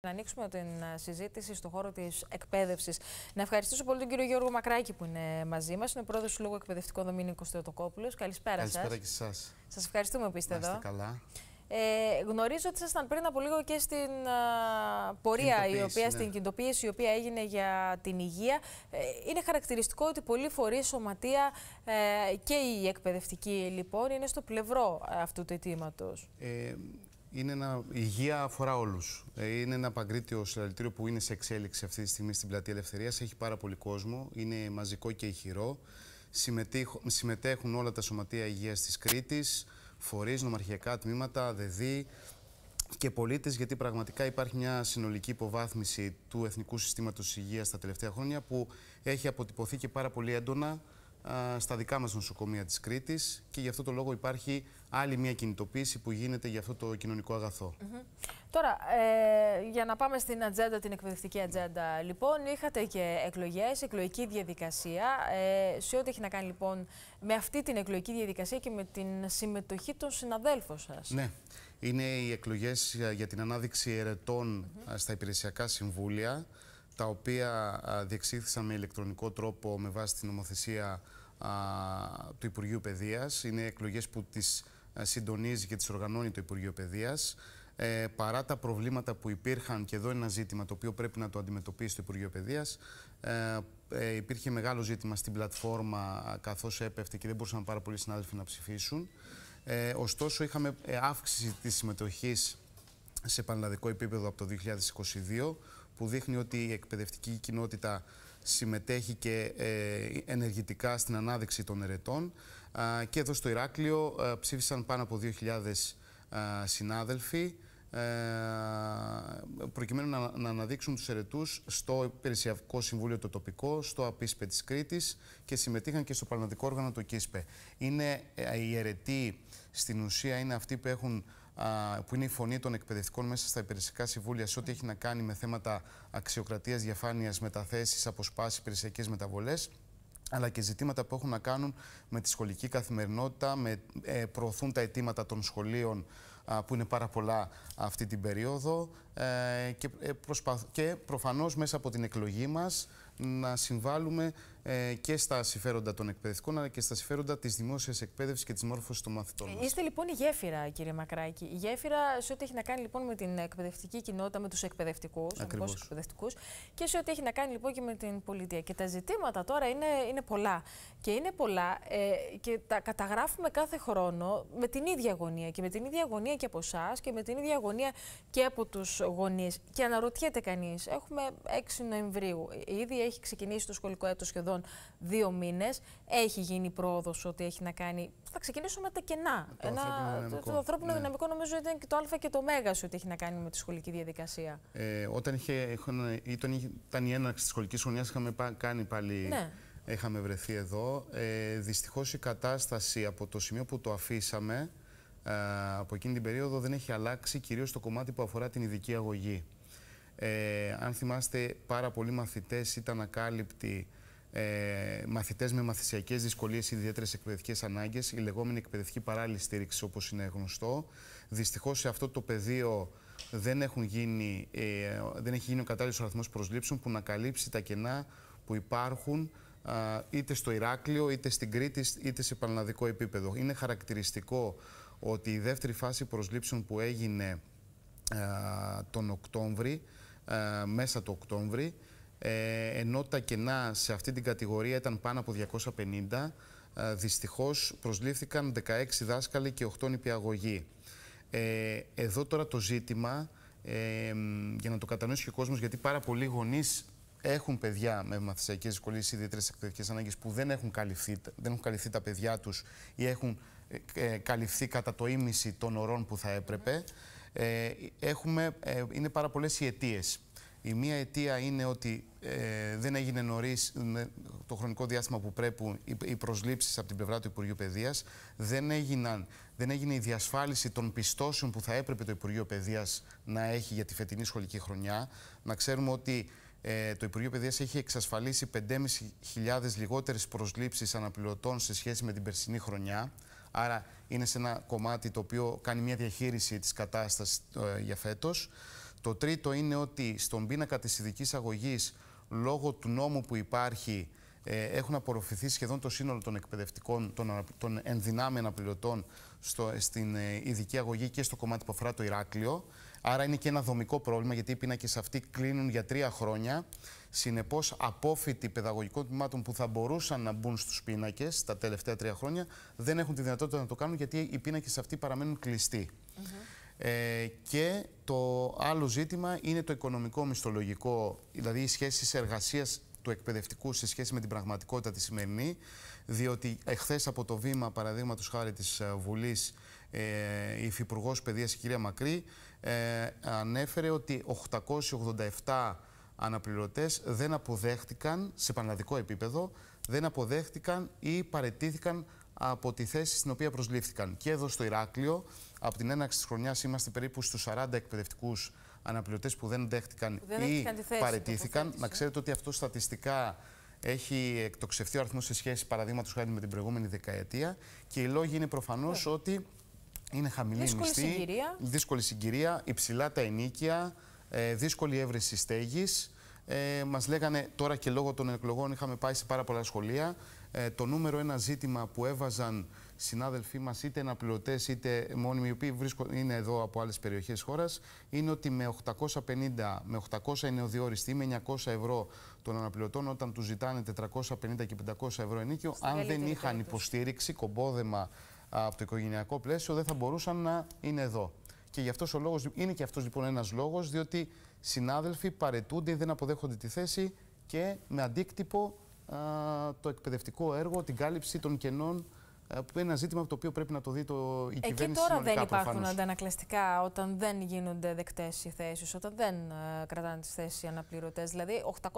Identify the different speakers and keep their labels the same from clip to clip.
Speaker 1: Να ανοίξουμε την ε, συζήτηση στον χώρο της εκπαίδευσης. Να ευχαριστήσω πολύ τον κύριο Γιώργο Μακράκη που είναι μαζί μας. Είναι πρόεδρος του Λόγου Εκπαιδευτικών Δομήνικου Στρατοκόπουλο. Καλησπέρα σα. Καλησπέρα σας. και σα. Σας ευχαριστούμε που είστε εδώ. καλά. Ε, γνωρίζω ότι ήσασταν πριν από λίγο και στην ε, πορεία, η οποία, ναι. στην κινητοποίηση η οποία έγινε για την υγεία. Ε, είναι χαρακτηριστικό ότι πολλοί φορείς, σωματεία και οι εκπαιδευτικοί λοιπόν είναι στο πλευρό αυτού του αιτήματος.
Speaker 2: Ε, είναι η υγεία αφορά όλους. Ε, είναι ένα παγκρίτιο συλλαλητήριο που είναι σε εξέλιξη αυτή τη στιγμή στην Πλατεία Ελευθερίας. Έχει πάρα πολύ κόσμο. Είναι μαζικό και ηχηρό. Συμμετέχουν όλα τα σωματεία υγείας της Κρήτης, φορείς, νομαρχιακά τμήματα, Δεδί και πολίτες, γιατί πραγματικά υπάρχει μια συνολική υποβάθμιση του Εθνικού Συστήματος Υγείας τα τελευταία χρόνια που έχει αποτυπωθεί και πάρα πολύ έντονα στα δικά μας νοσοκομεία της Κρήτης και γι' αυτό το λόγο υπάρχει άλλη μια κινητοποίηση που γίνεται για αυτό το κοινωνικό αγαθό.
Speaker 1: Τώρα, ε, για να πάμε στην ατζέντα, την εκπαιδευτική ατζέντα, λοιπόν, είχατε και εκλογές, εκλογική διαδικασία, ε, σε ό,τι έχει να κάνει λοιπόν με αυτή την εκλογική διαδικασία και με την συμμετοχή των συναδέλφων σας. Ναι,
Speaker 2: είναι οι εκλογές για την ανάδειξη ερετών mm -hmm. στα υπηρεσιακά συμβούλια, τα οποία διεξήχθησαν με ηλεκτρονικό τρόπο με βάση την νομοθεσία του Υπουργείου Παιδείας. Είναι εκλογές που τις ε, συντονίζει και τις οργανώνει το Υπουργείο Παιδείας. Ε, παρά τα προβλήματα που υπήρχαν, και εδώ είναι ένα ζήτημα το οποίο πρέπει να το αντιμετωπίσει το Υπουργείο Παιδείας, ε, ε υπήρχε μεγάλο ζήτημα στην πλατφόρμα καθώς έπεφτε και δεν μπορούσαν πάρα πολλοί συνάδελφοι να ψηφίσουν. Ε, ωστόσο, είχαμε ε, αύξηση της συμμετοχής σε πανελλαδικό επίπεδο από το 2022, που δείχνει ότι η εκπαιδευτική κοινότητα συμμετέχει και ε, ενεργητικά στην ανάδειξη των ερετών και εδώ στο Ηράκλειο ε, ψήφισαν πάνω από 2.000 συνάδελφοι ε, προκειμένου να, αναδείξουν τους ερετούς στο Υπηρεσιακό Συμβούλιο το τοπικό, στο ΑΠΙΣΠΕ της Κρήτης και συμμετείχαν και στο Παρανατικό Όργανο το ΚΙΣΠΕ. Είναι οι ερετοί στην ουσία είναι αυτοί που έχουν που είναι η φωνή των εκπαιδευτικών μέσα στα υπηρεσιακά συμβούλια σε ό,τι έχει να κάνει με θέματα αξιοκρατίας, διαφάνειας, μεταθέσεις, αποσπάσεις, υπηρεσιακές μεταβολές αλλά και ζητήματα που έχουν να κάνουν με τη σχολική καθημερινότητα, με, ε, προωθούν τα αιτήματα των σχολείων που είναι πάρα πολλά αυτή την περίοδο ε, και, ε, και προφανώς μέσα από την εκλογή μας να συμβάλλουμε ε, και στα συμφέροντα των εκπαιδευτικών αλλά και στα συμφέροντα της δημόσιας εκπαίδευσης και της μόρφωσης των μαθητών.
Speaker 1: Είστε λοιπόν η γέφυρα, κύριε Μακράκη. Η γέφυρα σε ό,τι έχει να κάνει λοιπόν με την εκπαιδευτική κοινότητα, με τους εκπαιδευτικούς, εκπαιδευτικούς και σε ό,τι έχει να κάνει λοιπόν και με την πολιτεία. Και τα ζητήματα τώρα είναι, είναι πολλά. Και είναι πολλά ε, και τα καταγράφουμε κάθε χρόνο με την ίδια αγωνία. Και με την ίδια γωνία και από εσάς και με την ίδια γωνία και από τους γονείς. Και αναρωτιέται κανείς, έχουμε 6 Νοεμβρίου, ήδη έχει ξεκινήσει το σχολικό έτος σχεδόν δύο μήνες. Έχει γίνει πρόοδος ότι έχει να κάνει. Θα ξεκινήσω με τα κενά. Το Ένα... ανθρώπινο, το ναι. δυναμικό νομίζω ήταν και το Α και το Μέγα ότι έχει να κάνει με τη σχολική διαδικασία.
Speaker 2: Ε, όταν, είχε, ήταν, ήταν η έναρξη της σχολικής χρονιάς, είχαμε κάνει πάλι. Ναι. Είχαμε βρεθεί εδώ. Ε, δυστυχώς η κατάσταση από το σημείο που το αφήσαμε, ε, από εκείνη την περίοδο δεν έχει αλλάξει, κυρίως το κομμάτι που αφορά την ειδική αγωγή. Ε, αν θυμάστε, πάρα πολλοί μαθητές ήταν ακάλυπτοι ε, μαθητές με μαθησιακές δυσκολίες, ιδιαίτερες εκπαιδευτικές ανάγκες, η λεγόμενη εκπαιδευτική παράλληλη στήριξη, όπως είναι γνωστό. Δυστυχώς σε αυτό το πεδίο δεν, έχουν γίνει, ε, δεν έχει γίνει ο κατάλληλος αριθμός προσλήψεων που να καλύψει τα κενά που υπάρχουν είτε στο Ηράκλειο, είτε στην Κρήτη, είτε σε πανελλαδικό επίπεδο. Είναι χαρακτηριστικό ότι η δεύτερη φάση προσλήψεων που έγινε τον Οκτώβρη, μέσα το Οκτώβρη, ε, ενώ τα κενά σε αυτή την κατηγορία ήταν πάνω από 250, ε, δυστυχώς προσλήφθηκαν 16 δάσκαλοι και 8 νηπιαγωγοί. Ε, εδώ τώρα το ζήτημα, για να το κατανοήσει και ο κόσμος, γιατί πάρα πολλοί γονείς έχουν παιδιά με μαθησιακές δυσκολίες ή ιδιαίτερες εκπαιδευτικές ανάγκες που δεν έχουν, καλυφθεί, δεν έχουν καλυφθεί τα παιδιά τους ή έχουν καλυφθεί κατά το ίμιση των ωρών που θα έπρεπε. έχουμε, είναι πάρα πολλές οι αιτίες. Η μία αιτία είναι ότι ε, δεν έγινε νωρίς το χρονικό διάστημα που πρέπει οι προσλήψεις από την πλευρά του Υπουργείου Παιδείας. Δεν, δεν έγινε η διασφάλιση των πιστώσεων που θα έπρεπε το Υπουργείο Παιδείας να έχει για τη φετινή σχολική χρονιά. Να ξέρουμε ότι ε, το Υπουργείο Παιδείας έχει εξασφαλίσει 5.500 λιγότερες προσλήψεις αναπληρωτών σε σχέση με την περσινή χρονιά. Άρα είναι σε ένα κομμάτι το οποίο κάνει μια διαχείριση της κατάστασης ε, για φέτος. Το τρίτο είναι ότι στον πίνακα της ειδικής αγωγής, λόγω του νόμου που υπάρχει, ε, έχουν απορροφηθεί σχεδόν το σύνολο των εκπαιδευτικών, των, των ενδυνάμει στο, στην ε, ειδική αγωγή και στο κομμάτι που αφορά το Ηράκλειο. Άρα είναι και ένα δομικό πρόβλημα, γιατί οι πίνακες αυτοί κλείνουν για τρία χρόνια. Συνεπώς, απόφοιτοι παιδαγωγικών τμήματων που θα μπορούσαν να μπουν στους πίνακες τα τελευταία τρία χρόνια δεν έχουν τη δυνατότητα να το κάνουν γιατί οι πίνακες αυτοί παραμένουν κλειστοί. Ε, και το άλλο ζήτημα είναι το οικονομικό μισθολογικό, δηλαδή οι σχέσεις εργασίας του εκπαιδευτικού σε σχέση με την πραγματικότητα τη σημερινή, διότι εχθές από το βήμα, παραδείγματος χάρη της ε, Βουλής, ε, η Υφυπουργός Παιδείας, η κυρία Μακρύ, ε, ανέφερε ότι 887 αναπληρωτές δεν αποδέχτηκαν, σε πανελλαδικό επίπεδο, δεν αποδέχτηκαν ή παρετήθηκαν από τη θέση στην οποία προσλήφθηκαν. Και εδώ στο Ηράκλειο, από την έναρξη της χρονιάς είμαστε περίπου στους 40 εκπαιδευτικούς αναπληρωτές που δεν δέχτηκαν δεν ή παρετήθηκαν. Να ναι. ξέρετε ότι αυτό στατιστικά έχει εκτοξευθεί ο αριθμός σε σχέση, παραδείγματος χάρη, με την προηγούμενη δεκαετία. Και οι λόγοι είναι προφανώς ναι. ότι είναι χαμηλή δύσκολη μισθή, συγκυρία. δύσκολη συγκυρία, υψηλά τα ενίκια, ε, δύσκολη έβρεση στέγης. Ε, μας λέγανε τώρα και λόγω των εκλογών είχαμε πάει σε πάρα πολλά σχολεία ε, το νούμερο ένα ζήτημα που έβαζαν συνάδελφοί μας, είτε αναπληρωτές είτε μόνιμοι, οι οποίοι είναι εδώ από άλλες περιοχές χώρας, είναι ότι με 850, με 800 είναι με 900 ευρώ των αναπληρωτών, όταν τους ζητάνε 450 και 500 ευρώ ενίκιο, αν δεν είχαν υποστήριξει υποστήριξη, κομπόδεμα από το οικογενειακό πλαίσιο, δεν θα μπορούσαν να είναι εδώ. Και γι' αυτός ο λόγος, είναι και αυτός λοιπόν ένας λόγος, διότι συνάδελφοι παρετούνται δεν αποδέχονται τη θέση και με αντίκτυπο το εκπαιδευτικό έργο, την κάλυψη των κενών ε, που είναι ένα ζήτημα από το οποίο πρέπει να το δει το, η Εκεί κυβέρνηση τώρα δεν υπάρχουν προφανώς.
Speaker 1: αντανακλαστικά όταν δεν γίνονται δεκτές οι θέσεις, όταν δεν ε, κρατάνε τις θέσεις οι αναπληρωτές. Δηλαδή, 887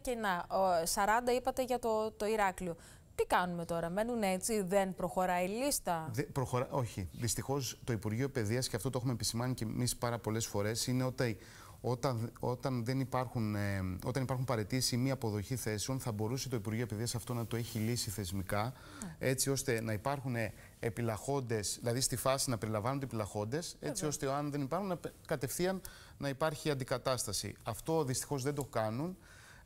Speaker 1: κενά, 40 είπατε για το, το Ηράκλειο. Τι κάνουμε τώρα, μένουν έτσι, δεν προχωράει η λίστα.
Speaker 2: Δε, προχωρά, όχι. Δυστυχώς το Υπουργείο Παιδείας, και αυτό το έχουμε επισημάνει και εμείς πάρα πολλές φορές, είναι ότι όταν, όταν, δεν υπάρχουν, ε, όταν υπάρχουν παρετήσεις ή μη αποδοχή θέσεων, θα μπορούσε το Υπουργείο Παιδείας αυτό να το έχει λύσει θεσμικά, ναι. έτσι ώστε να υπάρχουν επιλαχόντες, δηλαδή στη φάση να περιλαμβάνονται επιλαχόντες έτσι ώστε αν δεν υπάρχουν, κατευθείαν να υπάρχει αντικατάσταση. Αυτό δυστυχώς δεν το κάνουν.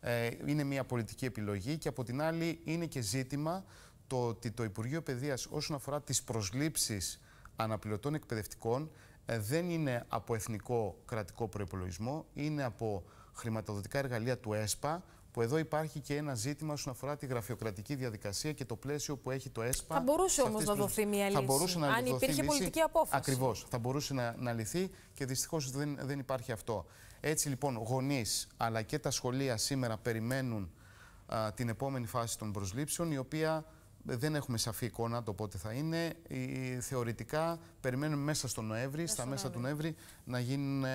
Speaker 2: Ε, είναι μια πολιτική επιλογή και από την άλλη είναι και ζήτημα το ότι το Υπουργείο Παιδείας όσον αφορά τις προσλήψεις αναπληρωτών εκπαιδευτικών ε, δεν είναι από εθνικό κρατικό προϋπολογισμό, είναι από χρηματοδοτικά εργαλεία του ΕΣΠΑ, που εδώ υπάρχει και ένα ζήτημα όσον αφορά τη γραφειοκρατική διαδικασία και το πλαίσιο που έχει το ΕΣΠΑ. Θα μπορούσε όμω να δοθεί μια λύση. Θα μπορούσε να Αν υπήρχε πολιτική απόφαση. Ακριβώς. Θα μπορούσε να, να λυθεί και δυστυχώς δεν, δεν υπάρχει αυτό. Έτσι λοιπόν, γονείς αλλά και τα σχολεία σήμερα περιμένουν την επόμενη φάση των προσλήψεων, η οποία δεν έχουμε σαφή εικόνα το πότε θα είναι. Θεωρητικά περιμένουμε μέσα στο Νοέμβρη, στα μέσα του Νοέμβρη, να γίνει,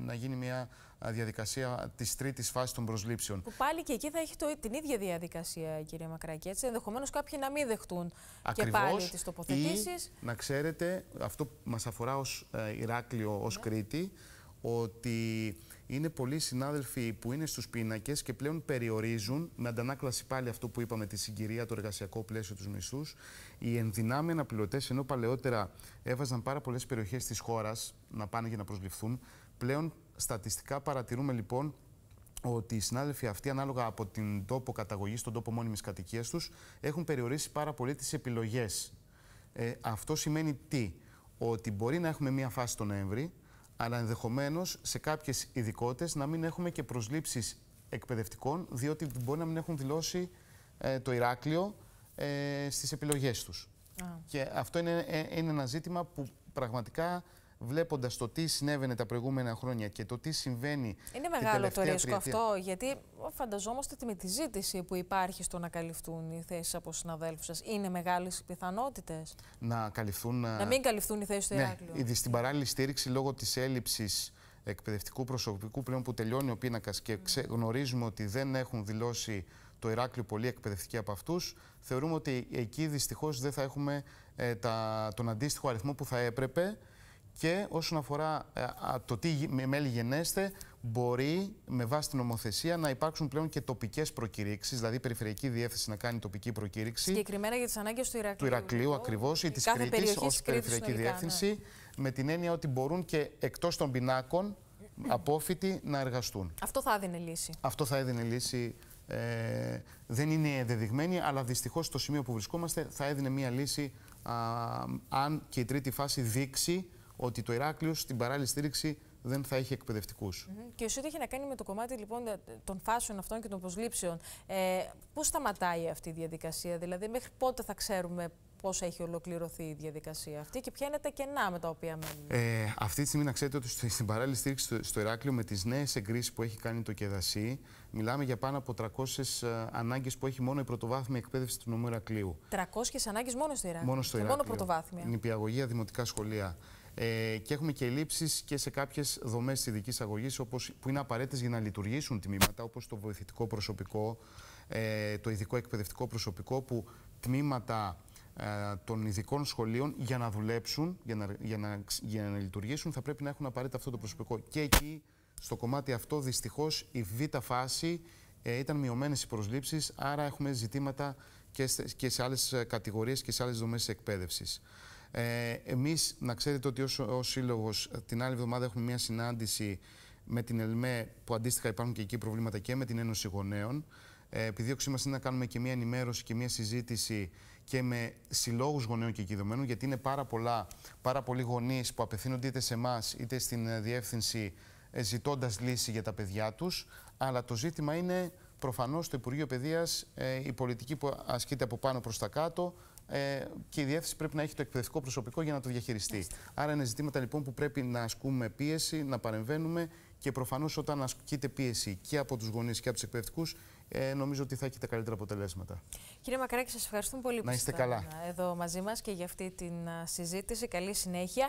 Speaker 2: να γίνει μια ε, διαδικασία της τρίτης φάσης των προσλήψεων.
Speaker 1: Που πάλι και εκεί θα έχει το, την ίδια διαδικασία, κύριε Μακράκη. Έτσι, ενδεχομένως κάποιοι να μην δεχτούν και πάλι τις τοποθετήσεις.
Speaker 2: Να ξέρετε, αυτό μας αφορά ως ε, Ηράκλειο, ως ναι. Κρήτη, ότι είναι πολλοί συνάδελφοι που είναι στους πίνακες και πλέον περιορίζουν, με αντανάκλαση πάλι αυτό που είπαμε, τη συγκυρία, το εργασιακό πλαίσιο, τους μισθούς. Οι ενδυνάμει αναπληρωτέ, ενώ παλαιότερα έβαζαν πάρα πολλές περιοχές της χώρας να πάνε για να προσληφθούν, πλέον στατιστικά παρατηρούμε λοιπόν ότι οι συνάδελφοι αυτοί, ανάλογα από την τόπο καταγωγής, τον τόπο μόνιμης κατοικίας τους, έχουν περιορίσει πάρα πολύ τις επιλογές. Ε, αυτό σημαίνει τι, ότι μπορεί να έχουμε μία φάση τον Νοέμβρη, αλλά ενδεχομένως σε κάποιες ειδικότητες να μην έχουμε και προσλήψεις εκπαιδευτικών, διότι μπορεί να μην έχουν δηλώσει ε, το Ηράκλειο ε, στις επιλογές τους. Και αυτό είναι, ε, είναι ένα ζήτημα που πραγματικά βλέποντας το τι συνέβαινε τα προηγούμενα χρόνια και το τι συμβαίνει. Είναι μεγάλο το ρίσκο αυτό,
Speaker 1: γιατί φανταζόμαστε ότι με τη ζήτηση που υπάρχει στο να καλυφθούν οι θέσεις από συναδέλφους σας, είναι μεγάλες οι πιθανότητες.
Speaker 2: Να καλυφθούν. Να ε, μην
Speaker 1: καλυφθούν οι θέσεις του ναι,
Speaker 2: στην παράλληλη στήριξη λόγω της έλλειψης εκπαιδευτικού προσωπικού πλέον που τελειώνει ο πίνακας και ναι. ξε... γνωρίζουμε ότι δεν έχουν δηλώσει το Ηράκλειο πολύ εκπαιδευτικοί από αυτούς, θεωρούμε ότι εκεί δυστυχώς δεν θα έχουμε ε, τα... τον αντίστοιχο αριθμό που θα έπρεπε και όσον αφορά ε, το τι μέλη γενέστε, μπορεί με βάση την νομοθεσία να υπάρξουν πλέον και τοπικές προκηρύξεις, δηλαδή η Περιφερειακή Διεύθυνση να κάνει τοπική προκήρυξη.
Speaker 1: Συγκεκριμένα για τις ανάγκες του Ηρακλείου. Του
Speaker 2: Ηρακλείου λοιπόν. ακριβώς ή της Κρήτη ω Περιφερειακή Διεύθυνση, ναι. με την έννοια ότι μπορούν και εκτός των πινάκων απόφοιτοι να εργαστούν.
Speaker 1: Αυτό θα έδινε λύση.
Speaker 2: Αυτό θα έδινε λύση. Ε, δεν είναι δεδειγμένη, αλλά δυστυχώς στο σημείο που βρισκόμαστε θα έδινε μία λύση αν και η τρίτη φάση δείξει ότι το Ηράκλειος στην παράλληλη στήριξη δεν θα έχει εκπαιδευτικούς. Και
Speaker 1: -hmm. Και έχει να κάνει με το κομμάτι λοιπόν, των φάσεων αυτών και των προσλήψεων. Ε, Πού σταματάει αυτή η διαδικασία, δηλαδή, μέχρι πότε θα ξέρουμε πώς έχει ολοκληρωθεί η διαδικασία αυτή και ποια είναι τα κενά με τα οποία
Speaker 2: μένουμε. Ε, αυτή τη στιγμή, να ξέρετε ότι στην παράλληλη στήριξη στο, Ηράκλειο, με τις νέες εγκρίσεις που έχει κάνει το ΚΕΔΑΣΥ, μιλάμε για πάνω από 300 ε, ανάγκες που έχει μόνο η πρωτοβάθμια εκπαίδευση του νομού Ηρακλείου.
Speaker 1: 300 ανάγκες μόνο στο Ηράκλειο. Μόνο μόνο πρωτοβάθμια.
Speaker 2: Νηπιαγωγία, δημοτικά σχολεία. Ε, και έχουμε και λήψει και σε κάποιες δομές ειδικής αγωγής που είναι απαραίτητες για να λειτουργήσουν τμήματα, όπως το βοηθητικό προσωπικό, ε, το ειδικό εκπαιδευτικό προσωπικό, που τμήματα ε, των ειδικών σχολείων για να δουλέψουν, για να, για, να, λειτουργήσουν, θα πρέπει να έχουν απαραίτητα αυτό το προσωπικό. Και εκεί, στο κομμάτι αυτό, δυστυχώς η β' φάση ε, ήταν μειωμένες οι προσλήψεις, άρα έχουμε ζητήματα και σε, άλλες κατηγορίες άλλε κατηγορίες και σε άλλες ε, δομέ εκπαίδευσης. Ε, εμείς να ξέρετε ότι ως, σύλλογο σύλλογος ε, την άλλη εβδομάδα έχουμε μια συνάντηση με την ΕΛΜΕ που αντίστοιχα υπάρχουν και εκεί προβλήματα και με την Ένωση Γονέων. Ε, επιδίωξή μα είναι να κάνουμε και μια ενημέρωση και μια συζήτηση και με συλλόγους γονέων και εκειδωμένων, γιατί είναι πάρα, πολλά, πάρα πολλοί γονείς που απευθύνονται είτε σε εμάς είτε στην ε, διεύθυνση ε, ζητώντας λύση για τα παιδιά τους. Αλλά το ζήτημα είναι προφανώς στο Υπουργείο Παιδείας ε, η πολιτική που ασκείται από πάνω προς τα κάτω ε, και η διεύθυνση πρέπει να έχει το εκπαιδευτικό προσωπικό για να το διαχειριστεί. Έχει. Άρα είναι ζητήματα λοιπόν που πρέπει να ασκούμε πίεση, να παρεμβαίνουμε και προφανώς όταν ασκείται πίεση και από τους γονείς και από τους εκπαιδευτικούς, ε, νομίζω ότι θα έχει τα καλύτερα αποτελέσματα. Κύριε
Speaker 1: Μακράκη, σας ευχαριστούμε πολύ που είστε εδώ μαζί μας και για αυτή την συζήτηση. Καλή συνέχεια.